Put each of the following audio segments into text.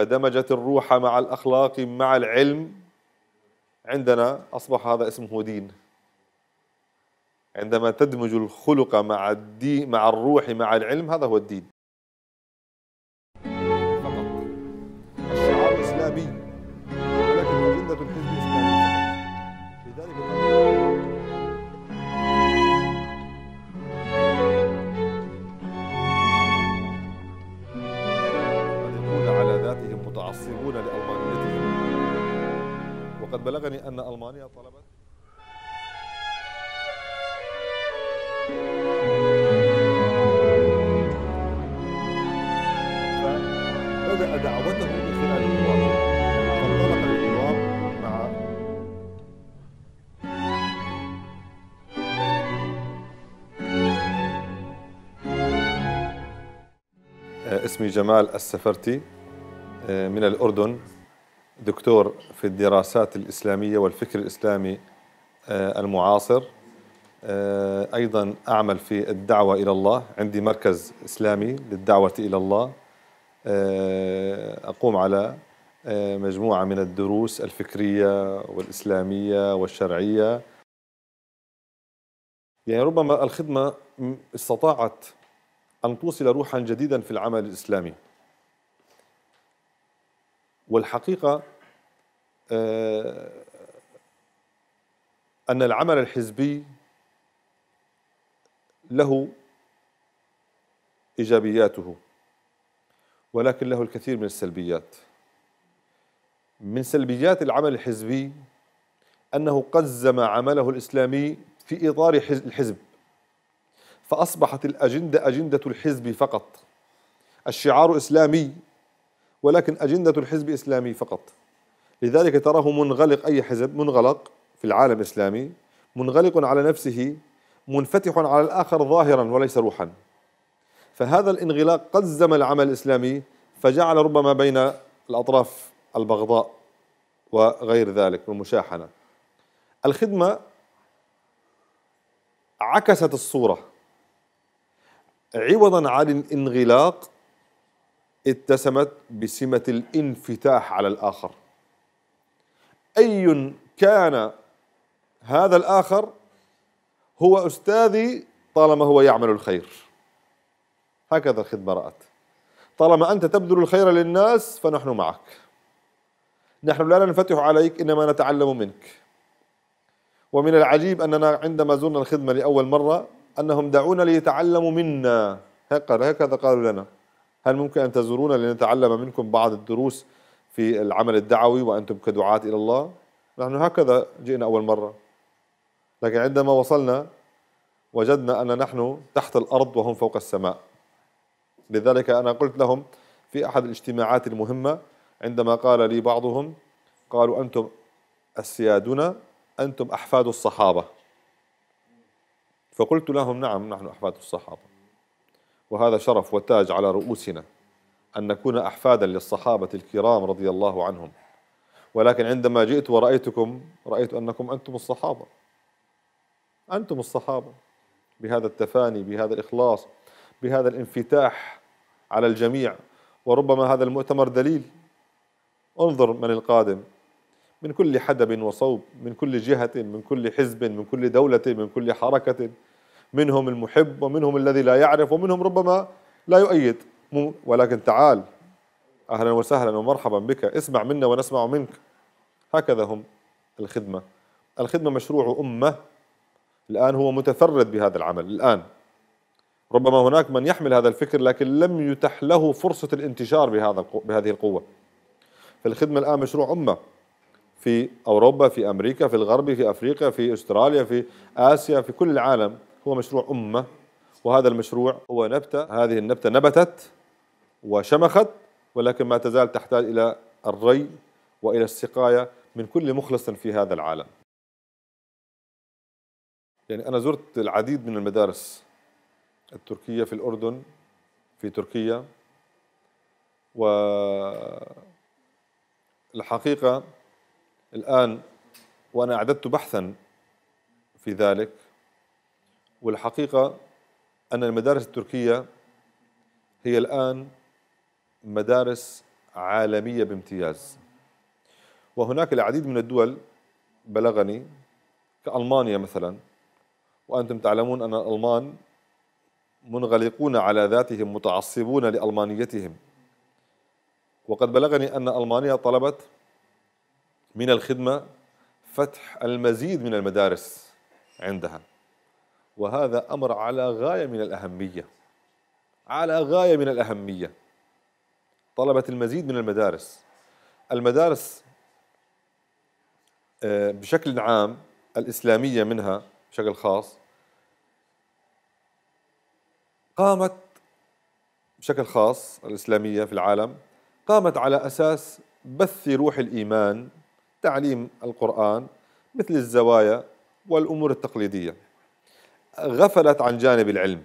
فدمجت الروح مع الأخلاق مع العلم عندنا أصبح هذا اسمه دين عندما تدمج الخلق مع الدين مع الروح مع العلم هذا هو الدين وقد بلغني أن ألمانيا طلبت فبدأ دعوته من خلال النظام فانطلق مع اسمي جمال السفرتي آه، من الأردن دكتور في الدراسات الإسلامية والفكر الإسلامي آه، المعاصر آه، أيضا أعمل في الدعوة إلى الله عندي مركز إسلامي للدعوة إلى الله آه، أقوم على مجموعة من الدروس الفكرية والإسلامية والشرعية يعني ربما الخدمة استطاعت أن توصل روحا جديدا في العمل الإسلامي والحقيقة آه، أن العمل الحزبي له إيجابياته ولكن له الكثير من السلبيات من سلبيات العمل الحزبي أنه قزم عمله الإسلامي في إطار الحزب فأصبحت الأجندة أجندة الحزب فقط الشعار إسلامي ولكن أجندة الحزب الإسلامي فقط لذلك تراه منغلق أي حزب منغلق في العالم الإسلامي منغلق على نفسه منفتح على الآخر ظاهرا وليس روحا فهذا الانغلاق قزم العمل الإسلامي فجعل ربما بين الأطراف البغضاء وغير ذلك والمشاحنة الخدمة عكست الصورة عوضا عن الانغلاق اتسمت بسمة الانفتاح على الآخر أي كان هذا الآخر هو أستاذي طالما هو يعمل الخير هكذا الخدمة رأت طالما أنت تبذل الخير للناس فنحن معك نحن لا ننفتح عليك إنما نتعلم منك ومن العجيب أننا عندما زرنا الخدمة لأول مرة أنهم دعونا ليتعلموا منا هكذا قالوا لنا هل ممكن أن تزورونا لنتعلم منكم بعض الدروس في العمل الدعوي وأنتم كدعاة إلى الله نحن هكذا جئنا أول مرة لكن عندما وصلنا وجدنا أن نحن تحت الأرض وهم فوق السماء لذلك أنا قلت لهم في أحد الاجتماعات المهمة عندما قال لي بعضهم قالوا أنتم السيادنا أنتم أحفاد الصحابة فقلت لهم نعم نحن أحفاد الصحابة وهذا شرف وتاج على رؤوسنا أن نكون أحفادا للصحابة الكرام رضي الله عنهم ولكن عندما جئت ورأيتكم رأيت أنكم أنتم الصحابة أنتم الصحابة بهذا التفاني بهذا الإخلاص بهذا الانفتاح على الجميع وربما هذا المؤتمر دليل انظر من القادم من كل حدب وصوب من كل جهة من كل حزب من كل دولة من كل حركة منهم المحب ومنهم الذي لا يعرف ومنهم ربما لا يؤيد ولكن تعال أهلا وسهلا ومرحبا بك اسمع منا ونسمع منك هكذا هم الخدمة الخدمة مشروع أمة الآن هو متفرد بهذا العمل الآن ربما هناك من يحمل هذا الفكر لكن لم يتح له فرصة الانتشار بهذا بهذه القوة فالخدمة الآن مشروع أمة في أوروبا في أمريكا في الغرب في أفريقيا في أستراليا في آسيا في كل العالم هو مشروع أمة وهذا المشروع هو نبتة هذه النبتة نبتت وشمخت ولكن ما تزال تحتاج إلى الري وإلى السقاية من كل مخلص في هذا العالم يعني أنا زرت العديد من المدارس التركية في الأردن في تركيا والحقيقة الآن وأنا أعددت بحثا في ذلك والحقيقة أن المدارس التركية هي الآن مدارس عالمية بامتياز وهناك العديد من الدول بلغني كألمانيا مثلا وأنتم تعلمون أن الألمان منغلقون على ذاتهم متعصبون لألمانيتهم وقد بلغني أن ألمانيا طلبت من الخدمة فتح المزيد من المدارس عندها وهذا أمر على غاية من الأهمية على غاية من الأهمية طلبت المزيد من المدارس المدارس آه، بشكل عام الإسلامية منها بشكل خاص قامت بشكل خاص الإسلامية في العالم قامت على أساس بث روح الإيمان تعليم القرآن مثل الزوايا والأمور التقليدية غفلت عن جانب العلم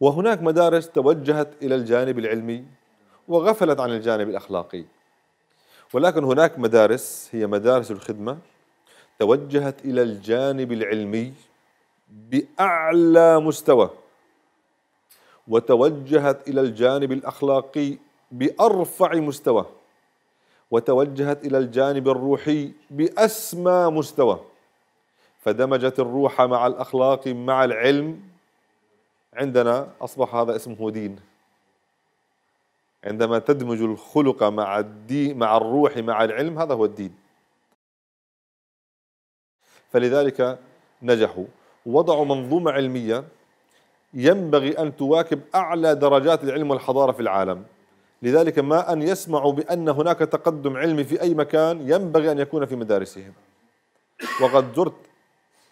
وهناك مدارس توجهت إلى الجانب العلمي وغفلت عن الجانب الأخلاقي ولكن هناك مدارس هي مدارس الخدمة توجهت إلى الجانب العلمي بأعلى مستوى وتوجهت إلى الجانب الأخلاقي بأرفع مستوى وتوجهت إلى الجانب الروحي بأسمى مستوى فدمجت الروح مع الأخلاق مع العلم عندنا أصبح هذا اسمه دين عندما تدمج الخلق مع الدين مع الروح مع العلم هذا هو الدين فلذلك نجحوا وضعوا منظومة علمية ينبغي أن تواكب أعلى درجات العلم والحضارة في العالم لذلك ما أن يسمعوا بأن هناك تقدم علمي في أي مكان ينبغي أن يكون في مدارسهم وقد زرت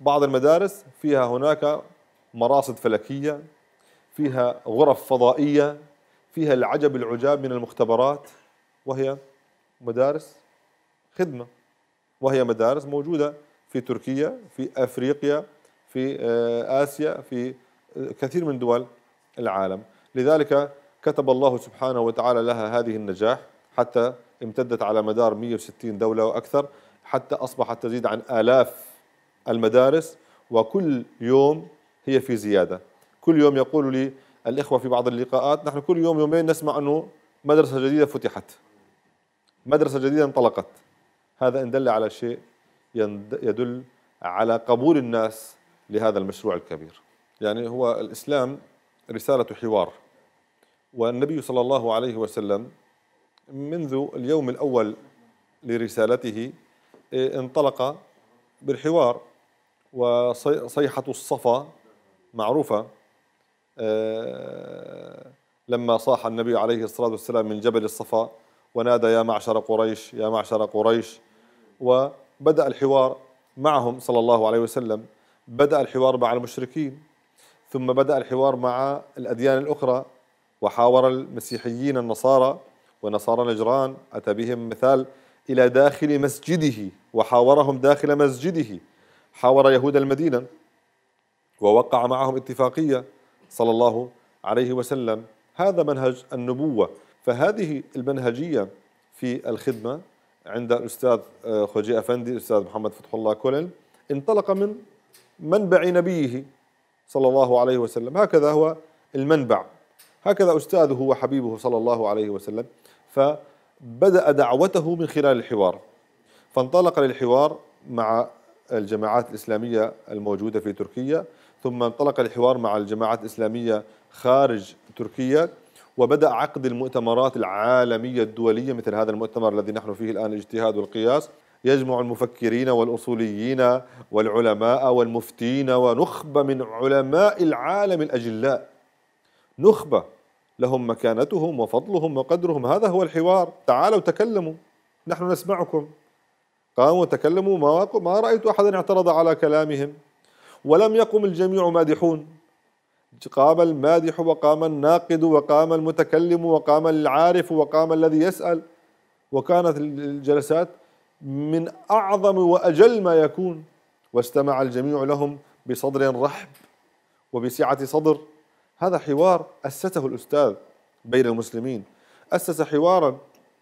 بعض المدارس فيها هناك مراصد فلكية فيها غرف فضائية فيها العجب العجاب من المختبرات وهي مدارس خدمة وهي مدارس موجودة في تركيا في أفريقيا في آه، آسيا في آه، كثير من دول العالم لذلك كتب الله سبحانه وتعالى لها هذه النجاح حتى امتدت على مدار 160 دولة وأكثر حتى أصبحت تزيد عن آلاف المدارس وكل يوم هي في زيادة كل يوم يقول لي الإخوة في بعض اللقاءات نحن كل يوم يومين نسمع أنه مدرسة جديدة فتحت مدرسة جديدة انطلقت هذا إن دل على شيء يدل على قبول الناس لهذا المشروع الكبير يعني هو الإسلام رسالة حوار والنبي صلى الله عليه وسلم منذ اليوم الأول لرسالته إيه، انطلق بالحوار وصيحة الصفا معروفة آه، لما صاح النبي عليه الصلاة والسلام من جبل الصفا ونادى يا معشر قريش يا معشر قريش وبدأ الحوار معهم صلى الله عليه وسلم بدأ الحوار مع المشركين ثم بدأ الحوار مع الأديان الأخرى وحاور المسيحيين النصارى ونصارى نجران أتى بهم مثال إلى داخل مسجده وحاورهم داخل مسجده حاور يهود المدينة ووقع معهم اتفاقية صلى الله عليه وسلم هذا منهج النبوة فهذه المنهجية في الخدمة عند الأستاذ آه، خوجي أفندي الأستاذ محمد فتح الله كولن انطلق من منبع نبيه صلى الله عليه وسلم هكذا هو المنبع هكذا أستاذه وحبيبه صلى الله عليه وسلم فبدأ دعوته من خلال الحوار فانطلق للحوار مع الجماعات الإسلامية الموجودة في تركيا ثم انطلق الحوار مع الجماعات الإسلامية خارج تركيا وبدأ عقد المؤتمرات العالمية الدولية مثل هذا المؤتمر الذي نحن فيه الآن الاجتهاد والقياس يجمع المفكرين والأصوليين والعلماء والمفتين ونخبة من علماء العالم الأجلاء نخبة لهم مكانتهم وفضلهم وقدرهم هذا هو الحوار تعالوا تكلموا نحن نسمعكم قاموا وتكلموا ما, ما رأيت أحدا اعترض على كلامهم ولم يقم الجميع مادحون قام المادح وقام الناقد وقام المتكلم وقام العارف وقام الذي يسأل وكانت الجلسات من أعظم وأجل ما يكون واستمع الجميع لهم بصدر رحب وبسعة صدر هذا حوار أسسه الأستاذ بين المسلمين أسس حوارا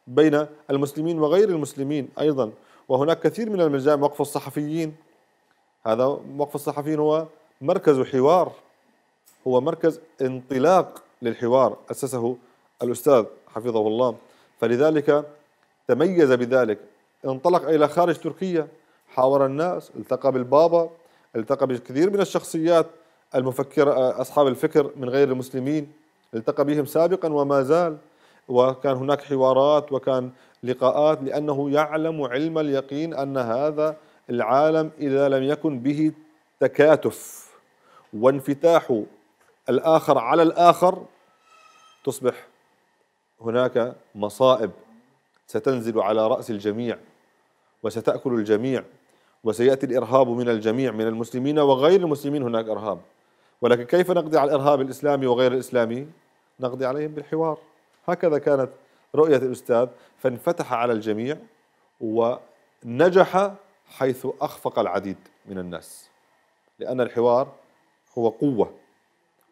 بين المسلمين وغير المسلمين أيضا وهناك كثير من المجامع وقف الصحفيين هذا وقف الصحفيين هو مركز حوار هو مركز انطلاق للحوار أسسه الأستاذ حفظه الله فلذلك تميز بذلك انطلق إلى خارج تركيا حاور الناس التقى بالبابا التقى بكثير من الشخصيات المفكرة أصحاب الفكر من غير المسلمين التقى بهم سابقا وما زال وكان هناك حوارات وكان لقاءات لأنه يعلم علم اليقين أن هذا العالم إذا لم يكن به تكاتف وانفتاح الآخر على الآخر تصبح هناك مصائب ستنزل على رأس الجميع وستأكل الجميع وسيأتي الإرهاب من الجميع من المسلمين وغير المسلمين هناك إرهاب ولكن كيف نقضي على الإرهاب الإسلامي وغير الإسلامي نقضي عليهم بالحوار هكذا كانت رؤية الأستاذ فانفتح على الجميع ونجح حيث أخفق العديد من الناس لأن الحوار هو قوة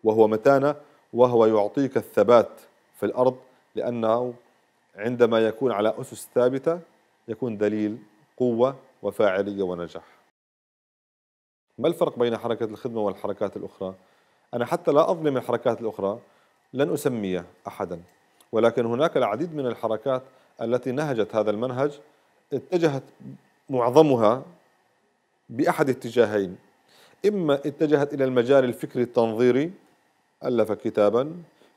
وهو متانة وهو يعطيك الثبات في الأرض لأنه عندما يكون على أسس ثابتة يكون دليل قوة وفاعلية ونجاح ما الفرق بين حركة الخدمة والحركات الأخرى؟ أنا حتى لا أظلم الحركات الأخرى لن أسمي أحدا ولكن هناك العديد من الحركات التي نهجت هذا المنهج اتجهت معظمها بأحد اتجاهين إما اتجهت إلى المجال الفكري التنظيري ألف كتابا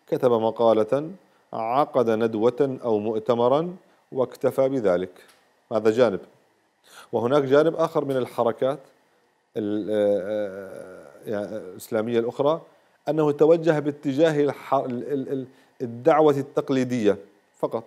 كتب مقالة عقد ندوة أو مؤتمرا واكتفى بذلك هذا جانب وهناك جانب آخر من الحركات الإسلامية آه، آه، آه، الأخرى أنه توجه باتجاه الدعوة التقليدية فقط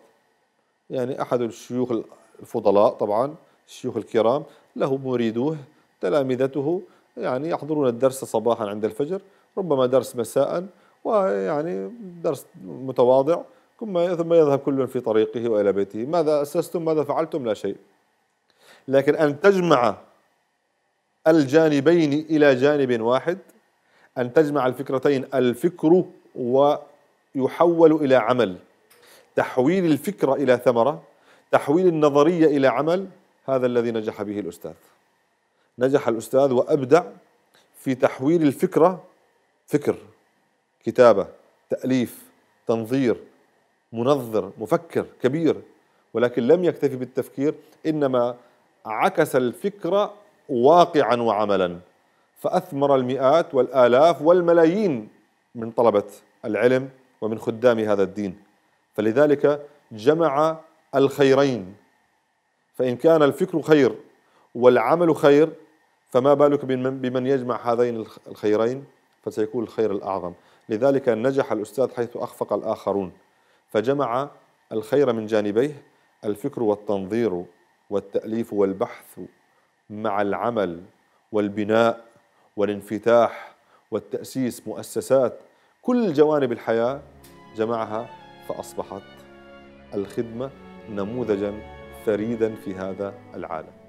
يعني أحد الشيوخ الفضلاء طبعا الشيوخ الكرام له مريدوه تلامذته يعني يحضرون الدرس صباحا عند الفجر ربما درس مساء ويعني درس متواضع ثم ثم يذهب كل في طريقه والى بيته، ماذا اسستم؟ ماذا فعلتم؟ لا شيء. لكن ان تجمع الجانبين الى جانب واحد، ان تجمع الفكرتين الفكر و يحول إلى عمل تحويل الفكرة إلى ثمرة تحويل النظرية إلى عمل هذا الذي نجح به الأستاذ نجح الأستاذ وأبدع في تحويل الفكرة فكر كتابة تأليف تنظير منظر مفكر كبير ولكن لم يكتفي بالتفكير إنما عكس الفكرة واقعا وعملا فأثمر المئات والآلاف والملايين من طلبة العلم ومن خدام هذا الدين فلذلك جمع الخيرين فإن كان الفكر خير والعمل خير فما بالك بمن يجمع هذين الخيرين فسيكون الخير الأعظم لذلك نجح الأستاذ حيث أخفق الآخرون فجمع الخير من جانبيه الفكر والتنظير والتأليف والبحث مع العمل والبناء والانفتاح والتأسيس مؤسسات كل جوانب الحياة جمعها فأصبحت الخدمة نموذجا فريدا في هذا العالم